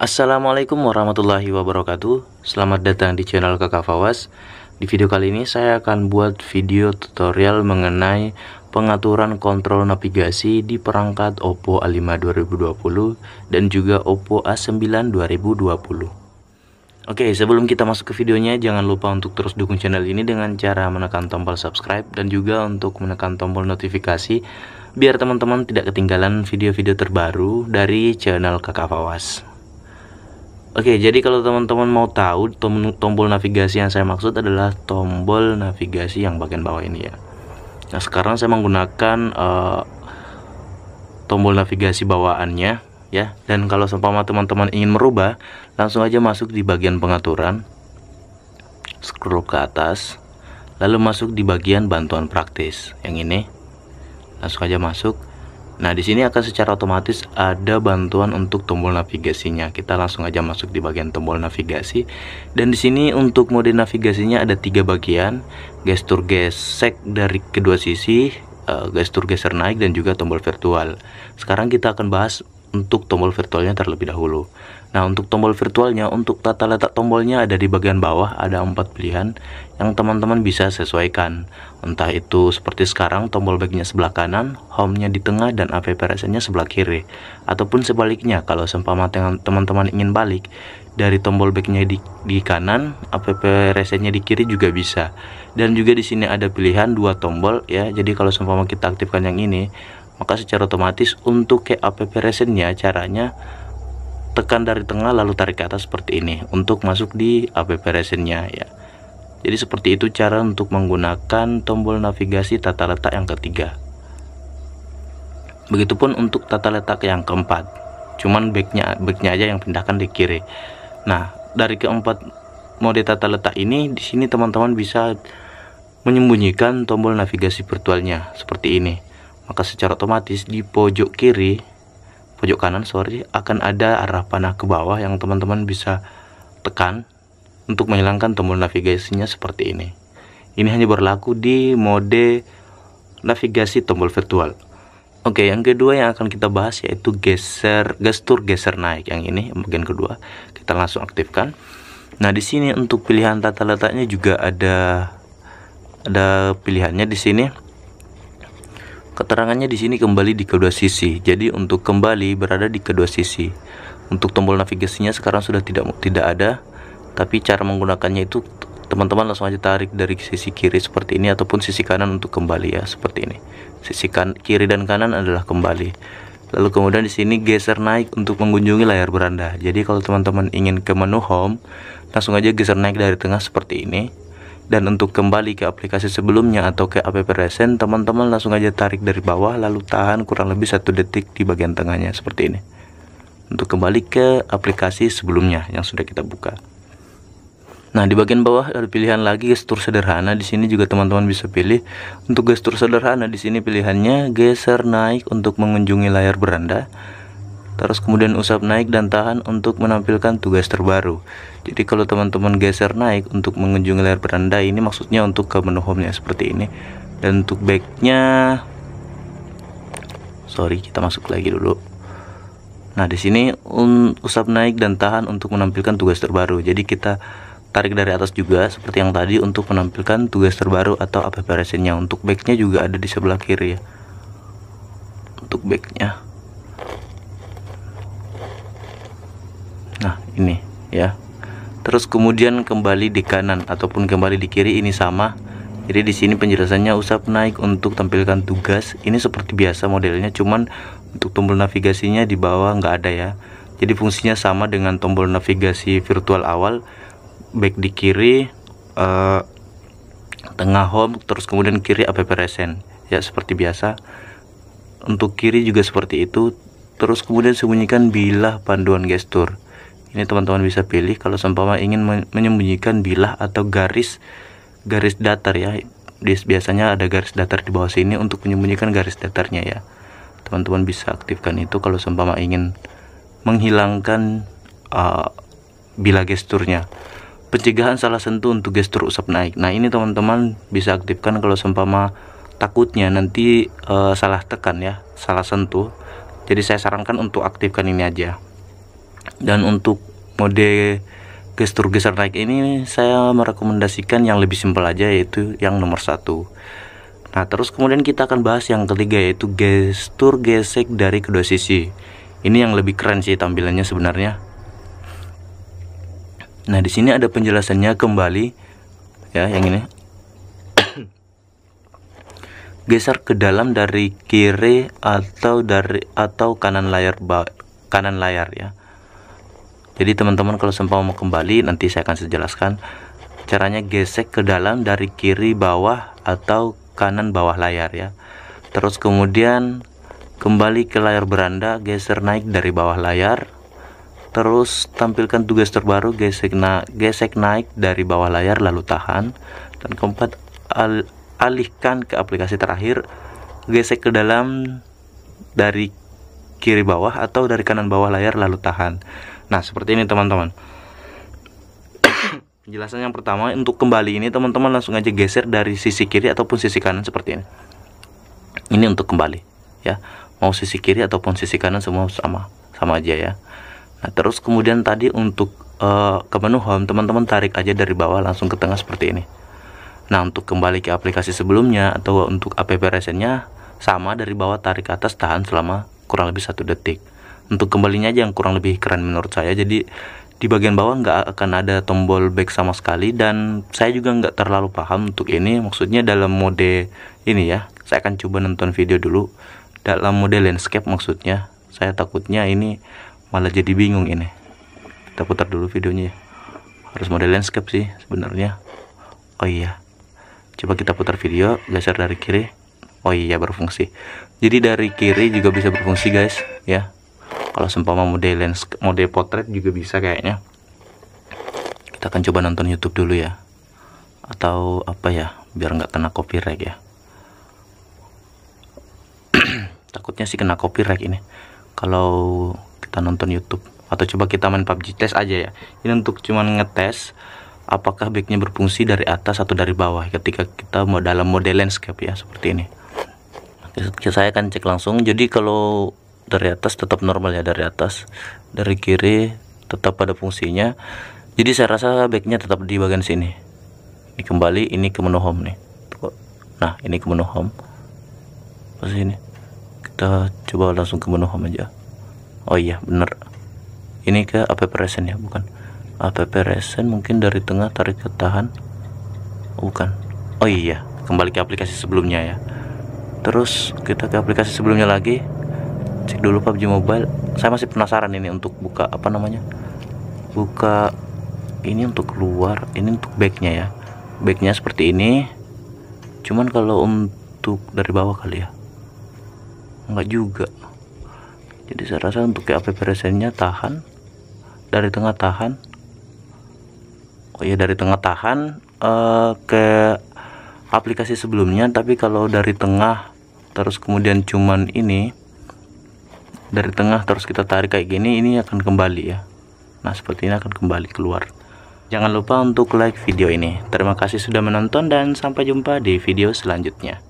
Assalamualaikum warahmatullahi wabarakatuh Selamat datang di channel kakak Fawas Di video kali ini saya akan buat video tutorial mengenai Pengaturan kontrol navigasi di perangkat Oppo A5 2020 Dan juga Oppo A9 2020 Oke sebelum kita masuk ke videonya Jangan lupa untuk terus dukung channel ini dengan cara menekan tombol subscribe Dan juga untuk menekan tombol notifikasi Biar teman-teman tidak ketinggalan video-video terbaru dari channel kakak Fawas Oke, jadi kalau teman-teman mau tahu tombol navigasi yang saya maksud adalah tombol navigasi yang bagian bawah ini ya. Nah, sekarang saya menggunakan uh, tombol navigasi bawaannya ya. Dan kalau seumpama teman-teman ingin merubah, langsung aja masuk di bagian pengaturan. Scroll ke atas, lalu masuk di bagian bantuan praktis yang ini. Langsung aja masuk Nah, di sini akan secara otomatis ada bantuan untuk tombol navigasinya. Kita langsung aja masuk di bagian tombol navigasi. Dan di sini untuk mode navigasinya ada tiga bagian, gestur gesek dari kedua sisi, eh, gestur geser naik dan juga tombol virtual. Sekarang kita akan bahas untuk tombol virtualnya terlebih dahulu. Nah, untuk tombol virtualnya, untuk tata letak tombolnya ada di bagian bawah, ada empat pilihan yang teman-teman bisa sesuaikan. Entah itu seperti sekarang, tombol backnya sebelah kanan, home-nya di tengah, dan app nya sebelah kiri. Ataupun sebaliknya, kalau dengan teman-teman ingin balik, dari tombol backnya di, di kanan, app nya di kiri juga bisa. Dan juga di sini ada pilihan dua tombol ya, jadi kalau sempama kita aktifkan yang ini, maka secara otomatis untuk ke APP resinnya caranya tekan dari tengah lalu tarik ke atas seperti ini untuk masuk di APP resinnya ya jadi seperti itu cara untuk menggunakan tombol navigasi tata letak yang ketiga begitupun untuk tata letak yang keempat cuman backnya backnya aja yang pindahkan di kiri nah dari keempat mode tata letak ini di sini teman-teman bisa menyembunyikan tombol navigasi virtualnya seperti ini maka secara otomatis di pojok kiri pojok kanan sorry akan ada arah panah ke bawah yang teman-teman bisa tekan untuk menghilangkan tombol navigasinya seperti ini ini hanya berlaku di mode navigasi tombol virtual Oke, yang kedua yang akan kita bahas yaitu geser gestur geser naik. Yang ini bagian kedua, kita langsung aktifkan. Nah, di sini untuk pilihan tata letaknya juga ada ada pilihannya di sini. Keterangannya di sini kembali di kedua sisi. Jadi untuk kembali berada di kedua sisi. Untuk tombol navigasinya sekarang sudah tidak tidak ada, tapi cara menggunakannya itu teman-teman langsung aja tarik dari sisi kiri seperti ini ataupun sisi kanan untuk kembali ya seperti ini sisi kan kiri dan kanan adalah kembali lalu kemudian di sini geser naik untuk mengunjungi layar beranda jadi kalau teman-teman ingin ke menu home langsung aja geser naik dari tengah seperti ini dan untuk kembali ke aplikasi sebelumnya atau ke app recent teman-teman langsung aja tarik dari bawah lalu tahan kurang lebih satu detik di bagian tengahnya seperti ini untuk kembali ke aplikasi sebelumnya yang sudah kita buka Nah, di bagian bawah ada pilihan lagi gestur sederhana. Di sini juga teman-teman bisa pilih untuk gestur sederhana. Di sini pilihannya geser naik untuk mengunjungi layar beranda terus kemudian usap naik dan tahan untuk menampilkan tugas terbaru jadi kalau teman-teman geser naik untuk mengunjungi layar beranda ini maksudnya untuk ke menu home nya seperti ini dan untuk backnya sorry kita masuk lagi dulu nah di sini un usap naik dan tahan untuk menampilkan tugas terbaru jadi kita tarik dari atas juga seperti yang tadi untuk menampilkan tugas terbaru atau apa nya untuk backnya juga ada di sebelah kiri ya untuk backnya nah ini ya terus kemudian kembali di kanan ataupun kembali di kiri ini sama jadi di sini penjelasannya usap naik untuk tampilkan tugas ini seperti biasa modelnya cuman untuk tombol navigasinya di bawah nggak ada ya jadi fungsinya sama dengan tombol navigasi virtual awal back di kiri eh, tengah home terus kemudian kiri app resen ya seperti biasa untuk kiri juga seperti itu terus kemudian sembunyikan bilah panduan gestur ini teman-teman bisa pilih kalau sempama ingin menyembunyikan bilah atau garis garis datar ya biasanya ada garis datar di bawah sini untuk menyembunyikan garis datarnya ya teman-teman bisa aktifkan itu kalau sempama ingin menghilangkan uh, bila gesturnya pencegahan salah sentuh untuk gestur usap naik nah ini teman-teman bisa aktifkan kalau sempama takutnya nanti uh, salah tekan ya salah sentuh jadi saya sarankan untuk aktifkan ini aja dan untuk mode gestur geser naik ini saya merekomendasikan yang lebih simpel aja yaitu yang nomor satu nah terus kemudian kita akan bahas yang ketiga yaitu gestur gesek dari kedua sisi ini yang lebih keren sih tampilannya sebenarnya nah di sini ada penjelasannya kembali ya yang ini geser ke dalam dari kiri atau dari atau kanan layar kanan layar ya jadi teman-teman kalau sempat mau kembali nanti saya akan sejelaskan caranya gesek ke dalam dari kiri bawah atau kanan bawah layar ya terus kemudian kembali ke layar beranda geser naik dari bawah layar terus tampilkan tugas terbaru gesek, na gesek naik dari bawah layar lalu tahan dan keempat al alihkan ke aplikasi terakhir gesek ke dalam dari kiri bawah atau dari kanan bawah layar lalu tahan Nah, seperti ini teman-teman. Penjelasan yang pertama untuk kembali ini teman-teman langsung aja geser dari sisi kiri ataupun sisi kanan seperti ini. Ini untuk kembali ya. Mau sisi kiri ataupun sisi kanan semua sama, sama aja ya. Nah, terus kemudian tadi untuk uh, eh, ke menu home teman-teman tarik aja dari bawah langsung ke tengah seperti ini. Nah, untuk kembali ke aplikasi sebelumnya atau untuk app versionnya sama dari bawah tarik ke atas tahan selama kurang lebih satu detik untuk kembalinya aja yang kurang lebih keren menurut saya jadi di bagian bawah nggak akan ada tombol back sama sekali dan saya juga nggak terlalu paham untuk ini maksudnya dalam mode ini ya saya akan coba nonton video dulu dalam mode landscape maksudnya saya takutnya ini malah jadi bingung ini kita putar dulu videonya ya harus mode landscape sih sebenarnya oh iya coba kita putar video geser dari kiri oh iya berfungsi jadi dari kiri juga bisa berfungsi guys ya kalau seumpama mode lens mode potret juga bisa kayaknya kita akan coba nonton YouTube dulu ya atau apa ya biar nggak kena copyright ya takutnya sih kena copyright ini kalau kita nonton YouTube atau coba kita main PUBG test aja ya ini untuk cuman ngetes apakah backnya berfungsi dari atas atau dari bawah ketika kita mau dalam mode landscape ya seperti ini saya akan cek langsung jadi kalau dari atas tetap normal ya dari atas dari kiri tetap pada fungsinya jadi saya rasa backnya tetap di bagian sini ini kembali ini ke menu home nih nah ini ke menu home pas ini kita coba langsung ke menu home aja oh iya bener ini ke app resen ya bukan app resen mungkin dari tengah tarik ke tahan oh, bukan oh iya kembali ke aplikasi sebelumnya ya terus kita ke aplikasi sebelumnya lagi cek dulu PUBG Mobile saya masih penasaran ini untuk buka apa namanya buka ini untuk keluar ini untuk backnya ya backnya seperti ini cuman kalau untuk dari bawah kali ya enggak juga jadi saya rasa untuk ke app resennya tahan dari tengah tahan oh iya dari tengah tahan uh, ke aplikasi sebelumnya tapi kalau dari tengah terus kemudian cuman ini dari tengah terus kita tarik kayak gini ini akan kembali ya nah seperti ini akan kembali keluar jangan lupa untuk like video ini terima kasih sudah menonton dan sampai jumpa di video selanjutnya